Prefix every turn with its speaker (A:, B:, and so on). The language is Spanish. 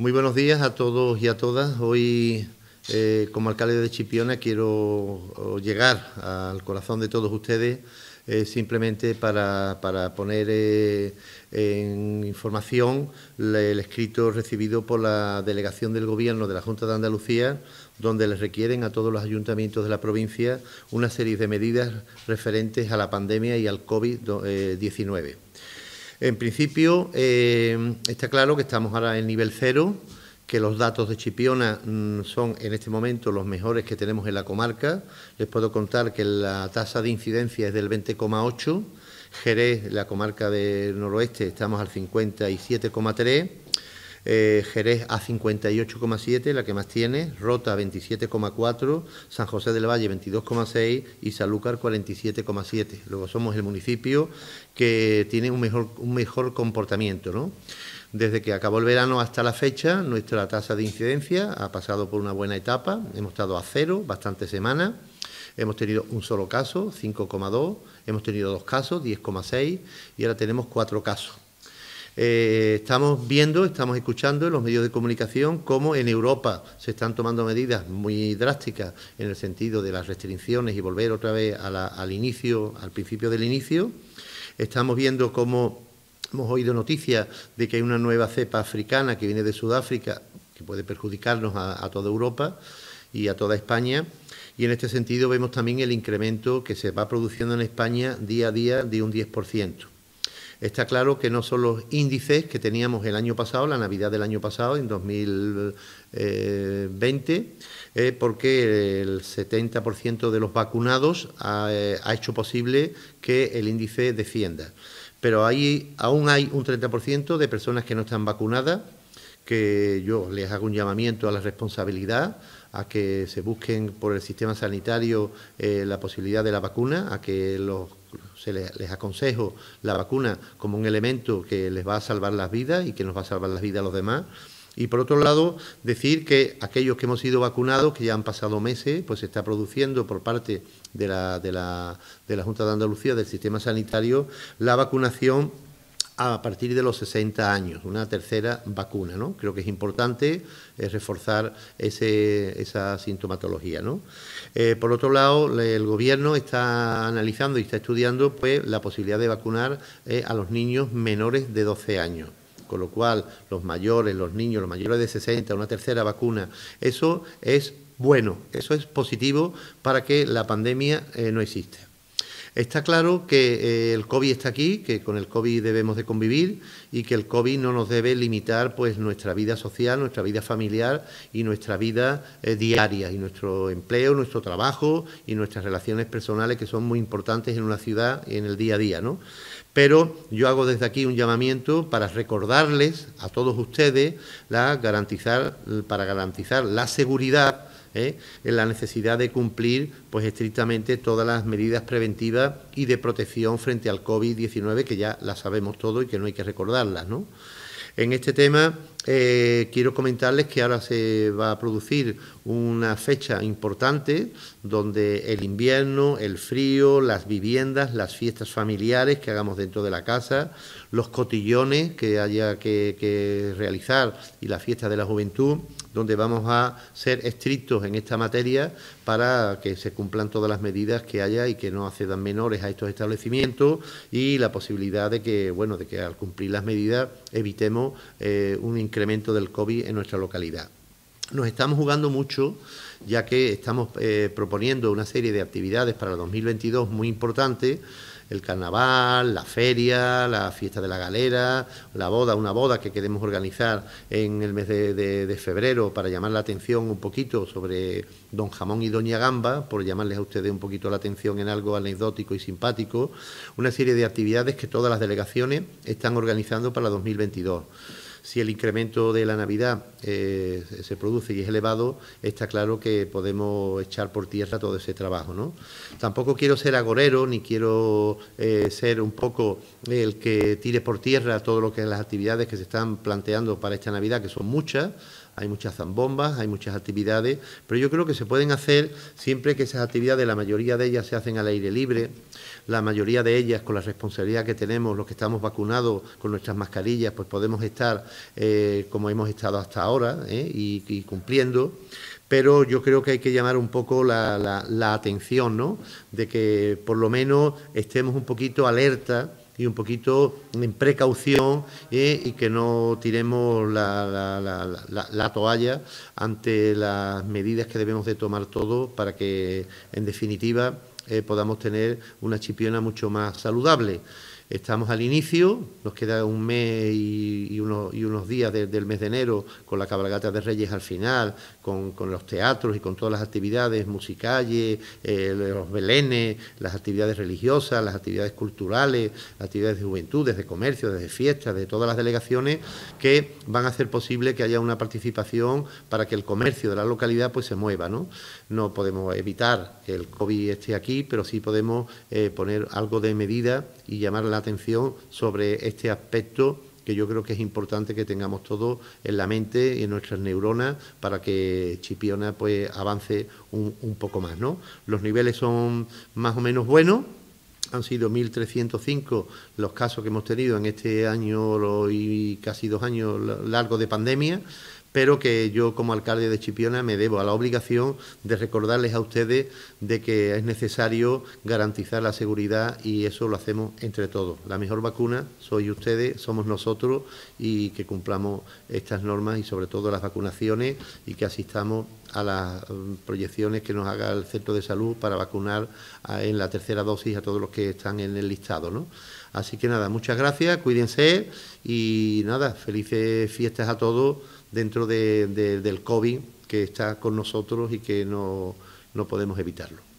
A: Muy buenos días a todos y a todas. Hoy, eh, como alcalde de Chipiona, quiero llegar al corazón de todos ustedes eh, simplemente para, poner eh, en información el escrito recibido por la delegación del Gobierno de la Junta de Andalucía, donde les requieren a todos los ayuntamientos de la provincia una serie de medidas referentes a la pandemia y al COVID-19. En principio, eh, está claro que estamos ahora en nivel cero, que los datos de Chipiona mm, son en este momento los mejores que tenemos en la comarca. Les puedo contar que la tasa de incidencia es del 20,8, Jerez, la comarca del noroeste, estamos al 57,3 eh, Jerez a 58,7, la que más tiene, Rota 27,4, San José del Valle 22,6 y Sanlúcar 47,7. Luego somos el municipio que tiene un mejor, un mejor comportamiento, ¿no? Desde que acabó el verano hasta la fecha, nuestra tasa de incidencia ha pasado por una buena etapa, hemos estado a cero bastantes semanas, hemos tenido un solo caso, 5,2, hemos tenido dos casos, 10,6 y ahora tenemos cuatro casos. Eh, estamos viendo, estamos escuchando en los medios de comunicación cómo en Europa se están tomando medidas muy drásticas en el sentido de las restricciones y volver otra vez al inicio, al principio del inicio. Estamos viendo cómo hemos oído noticias de que hay una nueva cepa africana que viene de Sudáfrica que puede perjudicarnos a, a toda Europa y a toda España. Y en este sentido vemos también el incremento que se va produciendo en España día a día de un 10%. Está claro que no son los índices que teníamos el año pasado, la Navidad del año pasado, en 2020, eh, eh, porque el 70% de los vacunados eh, ha, hecho posible que el índice defienda. Pero ahí aún hay un 30% de personas que no están vacunadas, que yo les hago un llamamiento a la responsabilidad, a que se busquen por el sistema sanitario la posibilidad de la vacuna, a que los se les, aconsejo la vacuna como un elemento que les va a salvar las vidas y que nos va a salvar las vidas a los demás. Y por otro lado, decir que aquellos que hemos sido vacunados, que ya han pasado meses, pues se está produciendo por parte de la, de la, de la Junta de Andalucía, del sistema sanitario, la vacunación a partir de los 60 años, una tercera vacuna, ¿no? Creo que es importante eh, reforzar ese, esa sintomatología, ¿no? Eh, por otro lado, el gobierno está analizando y está estudiando pues, la posibilidad de vacunar eh, a los niños menores de 12 años con lo cual los mayores, los niños, los mayores de 60, una tercera vacuna, eso es bueno, eso es positivo para que la pandemia no exista. Está claro que eh, el COVID está aquí, que con el COVID debemos de convivir y que el COVID no nos debe limitar pues nuestra vida social, nuestra vida familiar y nuestra vida eh, diaria y nuestro empleo, nuestro trabajo y nuestras relaciones personales que son muy importantes en una ciudad en el día a día, ¿no? Pero yo hago desde aquí un llamamiento para recordarles a todos ustedes la garantizar, para garantizar la seguridad ¿eh? en la necesidad de cumplir pues estrictamente todas las medidas preventivas y de protección frente al COVID-19, que ya la sabemos todo y que no hay que recordarlas. ¿no? En este tema eh, quiero comentarles que ahora se va a producir una fecha importante donde el invierno, el frío, las viviendas, las fiestas familiares que hagamos dentro de la casa, los cotillones que haya que, realizar y la fiesta de la juventud, donde vamos a ser estrictos en esta materia para que se cumplan todas las medidas que haya y que no accedan menores a estos establecimientos y la posibilidad de que, bueno, de que al cumplir las medidas evitemos eh, un un incremento del COVID en nuestra localidad. Nos estamos jugando mucho, ya que estamos eh, proponiendo una serie de actividades para el 2022 muy importantes, el carnaval, la feria, la fiesta de la galera, la boda, una boda que queremos organizar en el mes de, de febrero para llamar la atención un poquito sobre don Jamón y doña Gamba, por llamarles a ustedes un poquito la atención en algo anecdótico y simpático, una serie de actividades que todas las delegaciones están organizando para 2022. Si el incremento de la Navidad eh, se produce y es elevado, está claro que podemos echar por tierra todo ese trabajo. ¿no? Tampoco quiero ser agorero ni quiero eh, ser un poco el que tire por tierra todo lo que las actividades que se están planteando para esta Navidad, que son muchas hay muchas zambombas, hay muchas actividades, pero yo creo que se pueden hacer siempre que esas actividades, la mayoría de ellas se hacen al aire libre, la mayoría de ellas con la responsabilidad que tenemos, los que estamos vacunados con nuestras mascarillas, pues podemos estar eh, como hemos estado hasta ahora ¿eh? y, cumpliendo, pero yo creo que hay que llamar un poco la, atención, ¿no? De que por lo menos estemos un poquito alerta y un poquito en precaución ¿eh? y que no tiremos la, toalla ante las medidas que debemos de tomar todos para que, en definitiva, podamos tener una chipiona mucho más saludable. Estamos al inicio, nos queda un mes y, unos, días del mes de enero con la cabalgata de Reyes al final, con, los teatros y con todas las actividades, musicales, eh, los belenes, las actividades religiosas, las actividades culturales, actividades de juventud, de comercio, desde fiestas, de todas las delegaciones que van a hacer posible que haya una participación para que el comercio de la localidad pues se mueva. No, no podemos evitar que el COVID esté aquí, pero sí podemos eh, poner algo de medida y llamar la atención sobre este aspecto que yo creo que es importante que tengamos todos en la mente y en nuestras neuronas para que Chipiona pues avance un, poco más. ¿no? Los niveles son más o menos buenos. Han sido 1.305 los casos que hemos tenido en este año y casi dos años largo de pandemia pero que yo como alcalde de Chipiona me debo a la obligación de recordarles a ustedes de que es necesario garantizar la seguridad y eso lo hacemos entre todos. La mejor vacuna soy ustedes, somos nosotros y que cumplamos estas normas y sobre todo las vacunaciones y que asistamos a las mm, proyecciones que nos haga el centro de salud para vacunar en la tercera dosis a todos los que están en el listado. Así que nada, muchas gracias, cuídense y nada, felices fiestas a todos dentro del COVID que está con nosotros y que no podemos evitarlo.